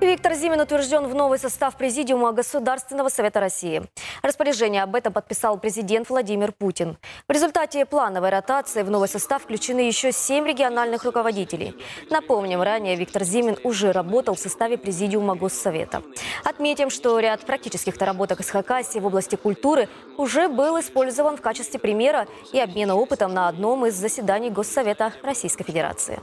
Виктор Зимин утвержден в новый состав Президиума Государственного Совета России. Распоряжение об этом подписал президент Владимир Путин. В результате плановой ротации в новый состав включены еще семь региональных руководителей. Напомним, ранее Виктор Зимин уже работал в составе Президиума Госсовета. Отметим, что ряд практических доработок из Хакасии в области культуры уже был использован в качестве примера и обмена опытом на одном из заседаний Госсовета Российской Федерации.